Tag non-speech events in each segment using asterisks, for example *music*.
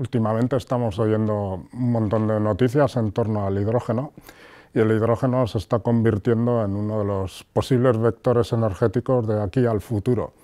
Últimamente estamos oyendo un montón de noticias en torno al hidrógeno y el hidrógeno se está convirtiendo en uno de los posibles vectores energéticos de aquí al futuro.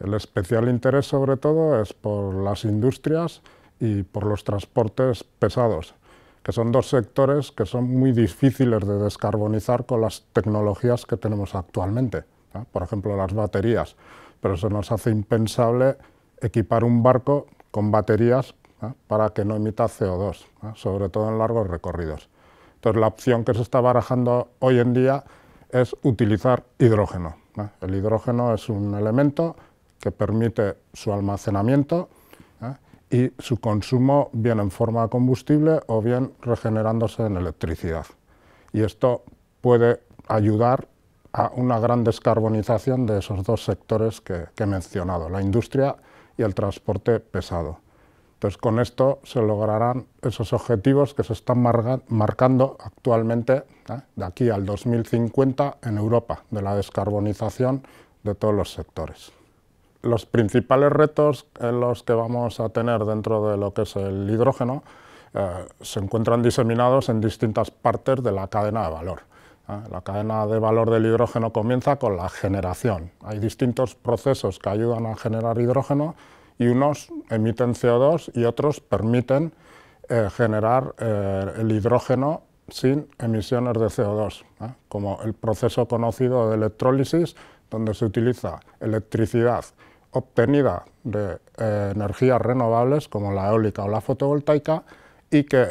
El especial interés sobre todo es por las industrias y por los transportes pesados, que son dos sectores que son muy difíciles de descarbonizar con las tecnologías que tenemos actualmente, por ejemplo las baterías, pero eso nos hace impensable equipar un barco con baterías ¿eh? para que no emita CO2, ¿eh? sobre todo en largos recorridos. Entonces la opción que se está barajando hoy en día es utilizar hidrógeno. ¿eh? El hidrógeno es un elemento que permite su almacenamiento y su consumo bien en forma de combustible o bien regenerándose en electricidad. Y esto puede ayudar a una gran descarbonización de esos dos sectores que he mencionado, la industria y el transporte pesado. Entonces, con esto se lograrán esos objetivos que se están marcando actualmente ¿eh? de aquí al 2050 en Europa, de la descarbonización de todos los sectores. Los principales retos en los que vamos a tener dentro de lo que es el hidrógeno eh, se encuentran diseminados en distintas partes de la cadena de valor. ¿eh? La cadena de valor del hidrógeno comienza con la generación. Hay distintos procesos que ayudan a generar hidrógeno y unos emiten CO2 y otros permiten eh, generar eh, el hidrógeno sin emisiones de CO2, como el proceso conocido de electrólisis, donde se utiliza electricidad obtenida de eh, energías renovables como la eólica o la fotovoltaica y que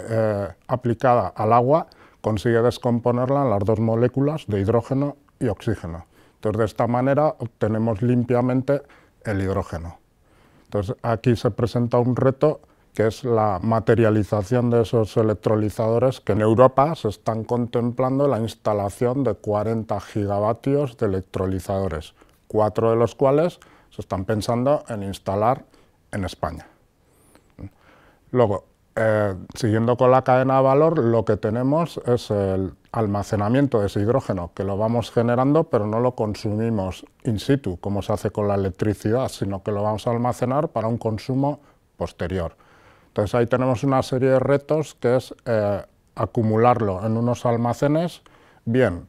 aplicada al agua consigue descomponerla en las dos moléculas de hidrógeno y oxígeno. Entonces de esta manera obtenemos limpiamente el hidrógeno. Entonces aquí se presenta un reto que es la materialización de esos electrolizadores que en Europa se están contemplando la instalación de 40 gigavatios de electrolizadores, cuatro de los cuales se están pensando en instalar en España. Luego, eh, siguiendo con la cadena de valor, lo que tenemos es el almacenamiento de ese hidrógeno, que lo vamos generando, pero no lo consumimos in situ, como se hace con la electricidad, sino que lo vamos a almacenar para un consumo posterior. Entonces ahí tenemos una serie de retos que es eh, acumularlo en unos almacenes, bien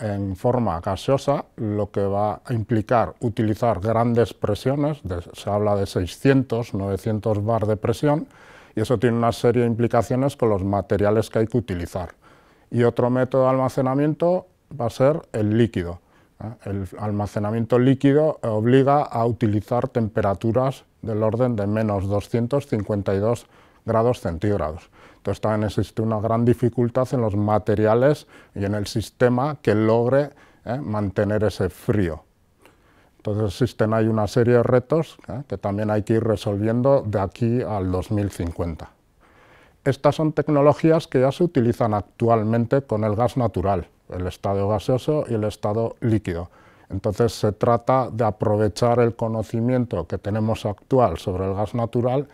en forma gaseosa, lo que va a implicar utilizar grandes presiones, se habla de 600, 900 bar de presión, y eso tiene una serie de implicaciones con los materiales que hay que utilizar. Y otro método de almacenamiento va a ser el líquido. ¿eh? El almacenamiento líquido obliga a utilizar temperaturas del orden de menos 252 grados centígrados. Entonces también existe una gran dificultad en los materiales y en el sistema que logre ¿eh? mantener ese frío. Entonces existen hay una serie de retos ¿eh? que también hay que ir resolviendo de aquí al 2050. Estas son tecnologías que ya se utilizan actualmente con el gas natural, el estado gaseoso y el estado líquido. Entonces se trata de aprovechar el conocimiento que tenemos actual sobre el gas natural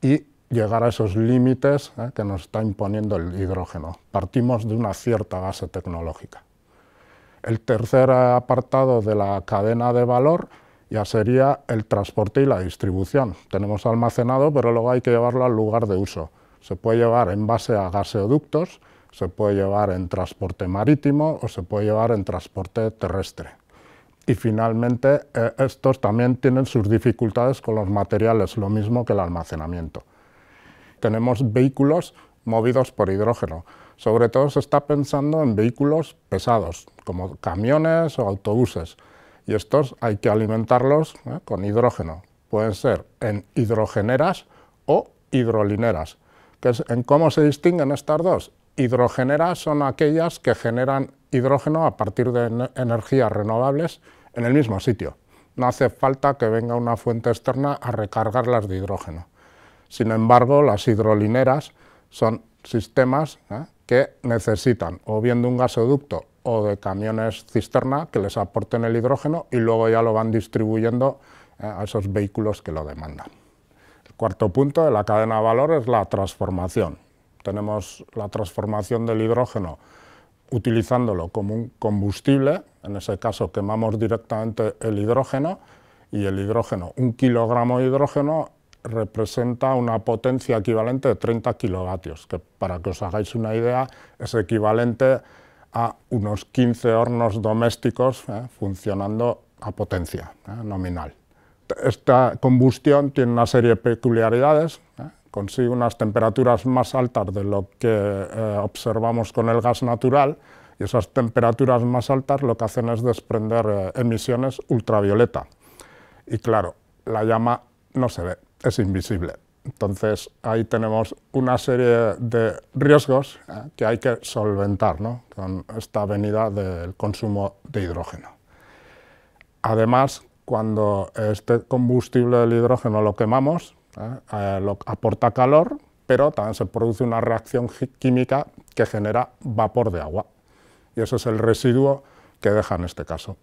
y llegar a esos límites ¿eh? que nos está imponiendo el hidrógeno. Partimos de una cierta base tecnológica. El tercer apartado de la cadena de valor ya sería el transporte y la distribución. Tenemos almacenado, pero luego hay que llevarlo al lugar de uso. Se puede llevar en base a gaseoductos, se puede llevar en transporte marítimo o se puede llevar en transporte terrestre. Y finalmente, eh, estos también tienen sus dificultades con los materiales, lo mismo que el almacenamiento. Tenemos vehículos movidos por hidrógeno. Sobre todo se está pensando en vehículos pesados, como camiones o autobuses, y estos hay que alimentarlos ¿eh? con hidrógeno. Pueden ser en hidrogeneras o hidrolineras. ¿En cómo se distinguen estas dos? Hidrogeneras son aquellas que generan hidrógeno a partir de energías renovables en el mismo sitio. No hace falta que venga una fuente externa a recargarlas de hidrógeno. Sin embargo, las hidrolineras son sistemas ¿eh? que necesitan o bien de un gasoducto o de camiones cisterna que les aporten el hidrógeno y luego ya lo van distribuyendo eh, a esos vehículos que lo demandan. El cuarto punto de la cadena de valor es la transformación. Tenemos la transformación del hidrógeno utilizándolo como un combustible, en ese caso quemamos directamente el hidrógeno y el hidrógeno, un kilogramo de hidrógeno representa una potencia equivalente de 30 kilovatios, que para que os hagáis una idea es equivalente a unos 15 hornos domésticos eh, funcionando a potencia eh, nominal. Esta combustión tiene una serie de peculiaridades, eh, consigue unas temperaturas más altas de lo que observamos con el gas natural, y esas temperaturas más altas lo que hacen es desprender emisiones ultravioleta. Y claro, la llama no se ve, es invisible. Entonces ahí tenemos una serie de riesgos ¿eh? que hay que solventar con esta venida del consumo de hidrógeno. Además, cuando este combustible, del hidrógeno, lo quemamos, ¿eh? Eh, aporta calor, pero también se produce una reacción química que genera vapor de agua. Y eso es el residuo que deja en este caso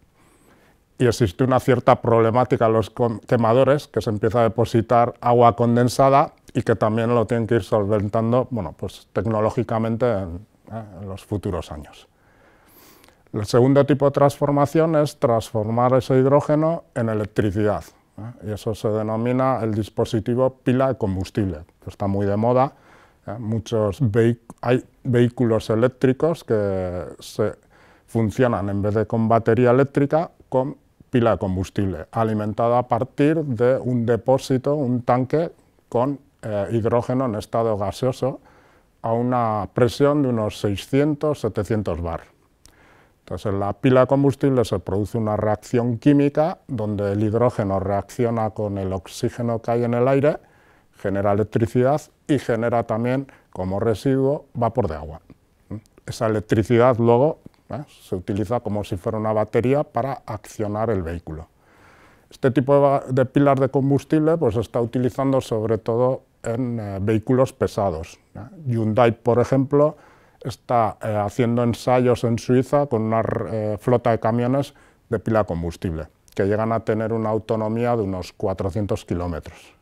y existe una cierta problemática en los quemadores que se empieza a depositar agua condensada y que también lo tienen que ir solventando bueno, pues, tecnológicamente en, eh, los futuros años. El segundo tipo de transformación es transformar ese hidrógeno en electricidad. ¿eh? Y eso se denomina el dispositivo pila de combustible, que está muy de moda. ¿eh? Muchos hay vehículos eléctricos que se funcionan en vez de con batería eléctrica, con pila de combustible, alimentada a partir de un depósito, un tanque con eh, hidrógeno en estado gaseoso a una presión de unos 600-700 bar. Entonces en la pila de combustible se produce una reacción química donde el hidrógeno reacciona con el oxígeno que hay en el aire, genera electricidad y genera también como residuo vapor de agua. ¿Mm? Esa electricidad luego ¿eh? Se utiliza como si fuera una batería para accionar el vehículo. Este tipo de, de pilas de combustible pues, se está utilizando sobre todo en eh, vehículos pesados. ¿eh? Hyundai, por ejemplo, está haciendo ensayos en Suiza con una flota de camiones de pila combustible, que llegan a tener una autonomía de unos 400 kilómetros.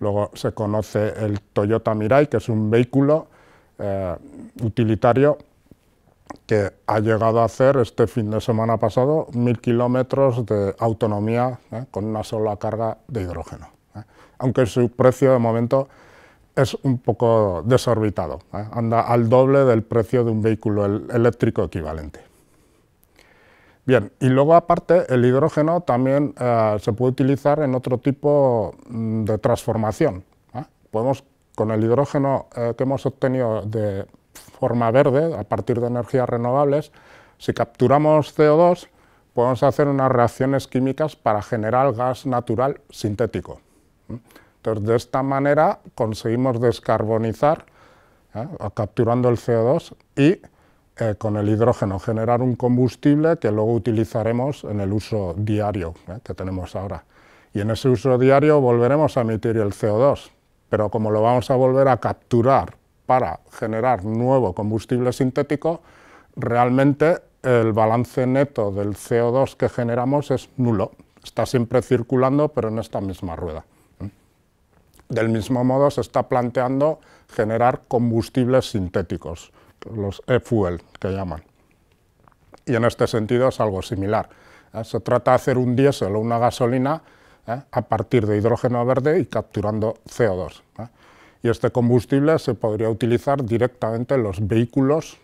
Luego se conoce el Toyota Mirai, que es un vehículo utilitario que ha llegado a hacer este fin de semana pasado mil kilómetros de autonomía ¿eh? con una sola carga de hidrógeno. ¿eh? Aunque su precio de momento es un poco desorbitado, ¿eh? anda al doble del precio de un vehículo eléctrico equivalente. Bien, y luego aparte el hidrógeno también se puede utilizar en otro tipo mm, de transformación. Podemos, con el hidrógeno que hemos obtenido de forma verde a partir de energías renovables, si capturamos CO2 podemos hacer unas reacciones químicas para generar gas natural sintético. Entonces, de esta manera conseguimos descarbonizar, ¿eh? capturando el CO2 y eh, con el hidrógeno generar un combustible que luego utilizaremos en el uso diario ¿eh? que tenemos ahora. Y en ese uso diario volveremos a emitir el CO2, pero como lo vamos a volver a capturar para generar nuevo combustible sintético, realmente el balance neto del CO2 que generamos es nulo. Está siempre circulando, pero en esta misma rueda. Del mismo modo se está planteando generar combustibles sintéticos, los e-fuel que llaman. Y en este sentido es algo similar. Eh, se trata de hacer un diésel o una gasolina eh, a partir de hidrógeno verde y capturando CO2 y este combustible se podría utilizar directamente en los vehículos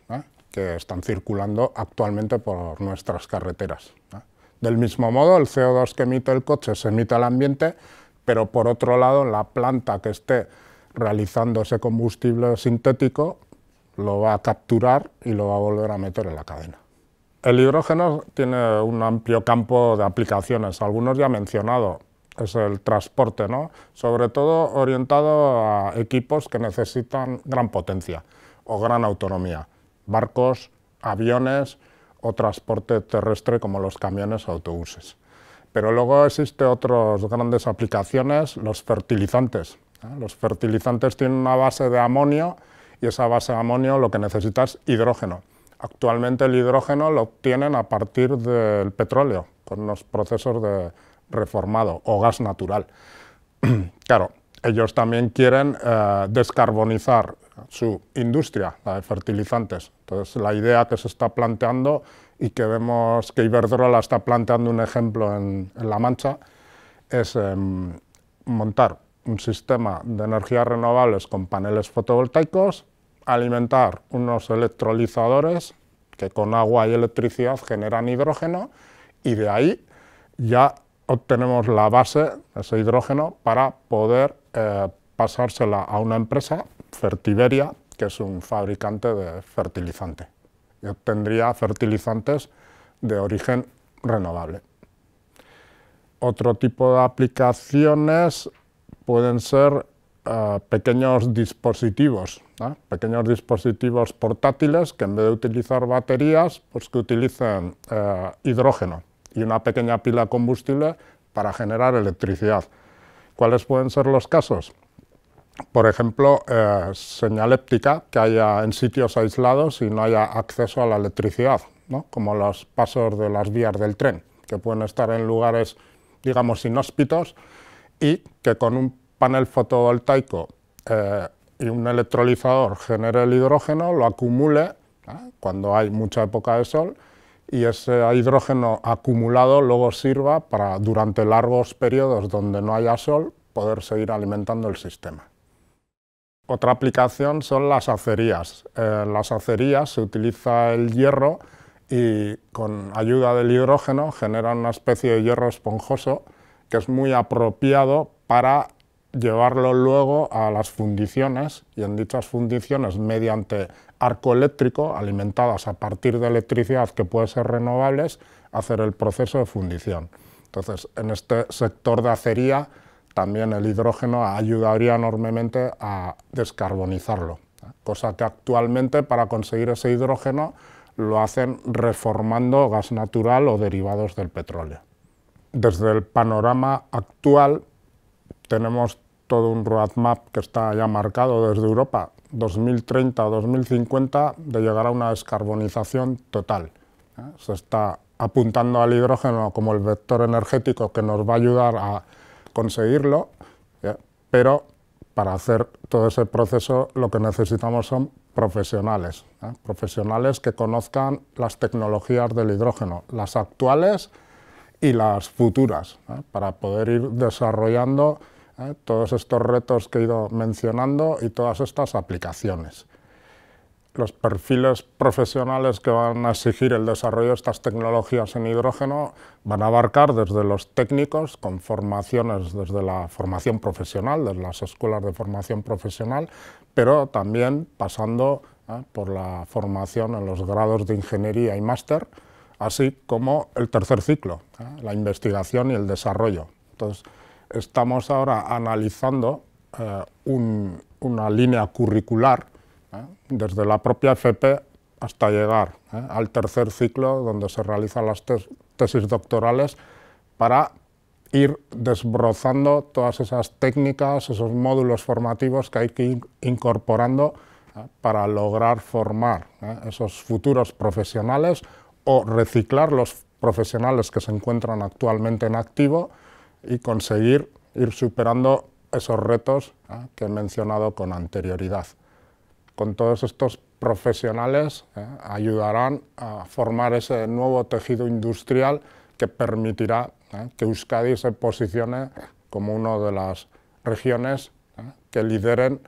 que están circulando actualmente por nuestras carreteras. Del mismo modo, el CO2 que emite el coche se emite al ambiente, pero por otro lado, la planta que esté realizando ese combustible sintético lo va a capturar y lo va a volver a meter en la cadena. El hidrógeno tiene un amplio campo de aplicaciones, algunos ya he mencionado, es el transporte, ¿no? sobre todo orientado a equipos que necesitan gran potencia o gran autonomía, barcos, aviones o transporte terrestre como los camiones o autobuses. Pero luego existen otras grandes aplicaciones, los fertilizantes. ¿eh? Los fertilizantes tienen una base de amonio y esa base de amonio lo que necesita es hidrógeno. Actualmente el hidrógeno lo obtienen a partir del petróleo, con los procesos de reformado o gas natural. *clears throat* claro, ellos también quieren eh, descarbonizar su industria, la de fertilizantes. Entonces, la idea que se está planteando y que vemos que Iberdrola está planteando un ejemplo en, La Mancha es em, montar un sistema de energías renovables con paneles fotovoltaicos, alimentar unos electrolizadores que con agua y electricidad generan hidrógeno y de ahí ya obtenemos la base, ese hidrógeno, para poder eh, pasársela a una empresa, Fertiberia, que es un fabricante de fertilizante. Y obtendría fertilizantes de origen renovable. Otro tipo de aplicaciones pueden ser eh, pequeños dispositivos, pequeños dispositivos portátiles que en vez de utilizar baterías, pues que utilicen eh, hidrógeno y una pequeña pila de combustible para generar electricidad. ¿Cuáles pueden ser los casos? Por ejemplo, eh, señaléptica, que haya en sitios aislados y no haya acceso a la electricidad, ¿no? como los pasos de las vías del tren, que pueden estar en lugares, digamos, inhóspitos y que con un panel fotovoltaico eh, y un electrolizador genere el hidrógeno, lo acumule cuando hay mucha época de sol y ese hidrógeno acumulado luego sirva para, durante largos periodos donde no haya sol, poder seguir alimentando el sistema. Otra aplicación son las acerías. En eh, las acerías se utiliza el hierro y con ayuda del hidrógeno genera una especie de hierro esponjoso que es muy apropiado para llevarlo luego a las fundiciones y en dichas fundiciones mediante eléctrico alimentadas a partir de electricidad que puede ser renovables, hacer el proceso de fundición. Entonces, en este sector de acería, también el hidrógeno ayudaría enormemente a descarbonizarlo, cosa que actualmente para conseguir ese hidrógeno lo hacen reformando gas natural o derivados del petróleo. Desde el panorama actual tenemos todo un roadmap que está ya marcado desde Europa 2030 o 2050 de llegar a una descarbonización total. ¿Eh? Se está apuntando al hidrógeno como el vector energético que nos va a ayudar a conseguirlo, ¿eh? pero para hacer todo ese proceso lo que necesitamos son profesionales, ¿eh? profesionales que conozcan las tecnologías del hidrógeno, las actuales y las futuras, para poder ir desarrollando ¿eh? todos estos retos que he ido mencionando y todas estas aplicaciones. Los perfiles profesionales que van a exigir el desarrollo de estas tecnologías en hidrógeno van a abarcar desde los técnicos con formaciones desde la formación profesional, desde las escuelas de formación profesional, pero también pasando ¿eh? por la formación en los grados de ingeniería y máster, así como el tercer ciclo, ¿eh? la investigación y el desarrollo. Entonces, estamos ahora analizando eh, una línea curricular eh, desde la propia FP hasta llegar eh, al tercer ciclo donde se realizan las tesis doctorales para ir desbrozando todas esas técnicas, esos módulos formativos que hay que ir incorporando para lograr formar esos futuros profesionales o reciclar los profesionales que se encuentran actualmente en activo y conseguir ir superando esos retos que he mencionado con anterioridad. Con todos estos profesionales ¿eh? ayudarán a formar ese nuevo tejido industrial que permitirá ¿eh? que Euskadi se posicione como una de las regiones ¿eh? que lideren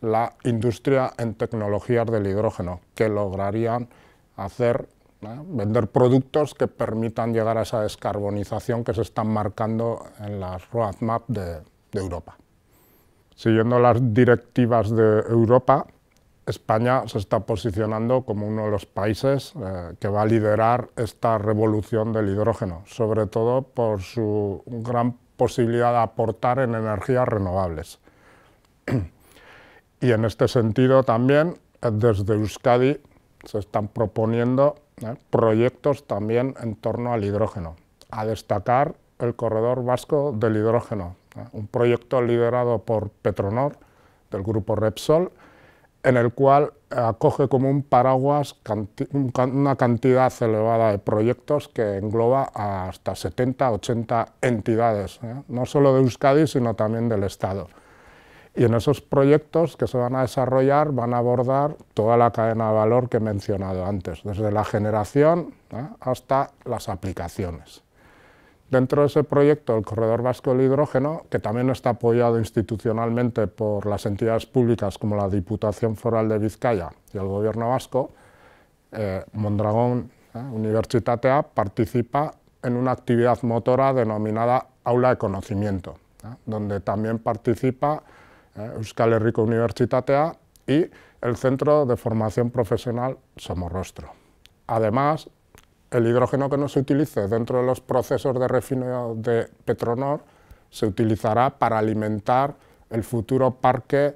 la industria en tecnologías del hidrógeno, que lograrían hacer vender productos que permitan llegar a esa descarbonización que se están marcando en las roadmap de, Europa. Siguiendo las directivas de Europa, España se está posicionando como uno de los países eh, que va a liderar esta revolución del hidrógeno, sobre todo por su gran posibilidad de aportar en energías renovables. *clears throat* y en este sentido también eh, desde Euskadi se están proponiendo ¿eh? proyectos también en torno al hidrógeno. A destacar el corredor vasco del hidrógeno, ¿eh? un proyecto liderado por Petronor, del grupo Repsol, en el cual acoge como un paraguas una cantidad elevada de proyectos que engloba hasta 70, 80 entidades, ¿eh? no solo de Euskadi, sino también del Estado. Y en esos proyectos que se van a desarrollar van a abordar toda la cadena de valor que he mencionado antes, desde la generación hasta las aplicaciones. Dentro de ese proyecto, el Corredor Vasco del Hidrógeno, que también está apoyado institucionalmente por las entidades públicas como la Diputación Foral de Vizcaya y el Gobierno Vasco, eh, Mondragón Universitatea participa en una actividad motora denominada Aula de Conocimiento, donde también participa eh, Euskal Herriko Unibertsitatea y el Centro de Formación Profesional Somorrostro. Además, el hidrógeno que no se utilice dentro de los procesos de refinado de Petronor se utilizará para alimentar el futuro parque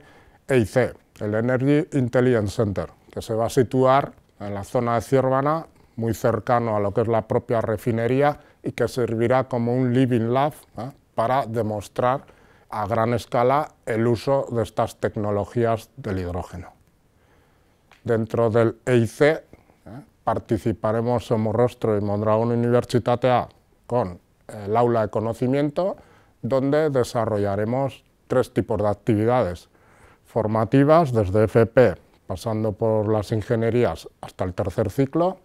EIC, el Energy Intelligence Center, que se va a situar en la zona de Ciervana, muy cercano a lo que es la propia refinería y que servirá como un living lab ¿eh? para demostrar a gran escala el uso de estas tecnologías del hidrógeno. Dentro del EIC ¿eh? participaremos participaremos rostro y Mondragón Universitatea con el aula de conocimiento, donde desarrollaremos tres tipos de actividades formativas, desde FP, pasando por las ingenierías hasta el tercer ciclo,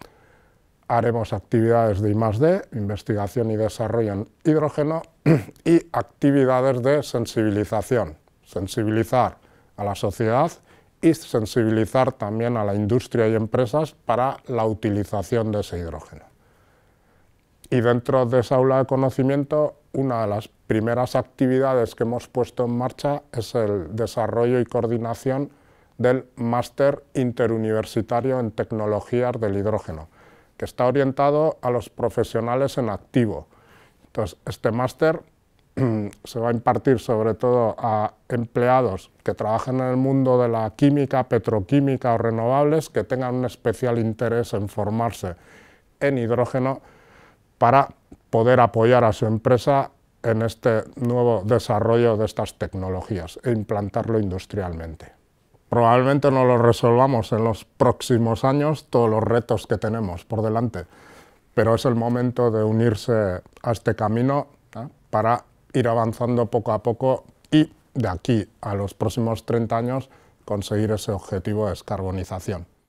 haremos actividades de I+.D., investigación y desarrollo en hidrógeno, *clears throat* y actividades de sensibilización, sensibilizar a la sociedad y sensibilizar también a la industria y empresas para la utilización de ese hidrógeno. Y dentro de esa aula de conocimiento, una de las primeras actividades que hemos puesto en marcha es el desarrollo y coordinación del Máster Interuniversitario en Tecnologías del Hidrógeno, que está orientado a los profesionales en activo. Entonces, este máster *clears throat* se va a impartir sobre todo a empleados que trabajan en el mundo de la química, petroquímica o renovables, que tengan un especial interés en formarse en hidrógeno para poder apoyar a su empresa en este nuevo desarrollo de estas tecnologías e implantarlo industrialmente probablemente no lo resolvamos en los próximos años todos los retos que tenemos por delante, pero es el momento de unirse a este camino para ir avanzando poco a poco y de aquí a los próximos 30 años conseguir ese objetivo de descarbonización.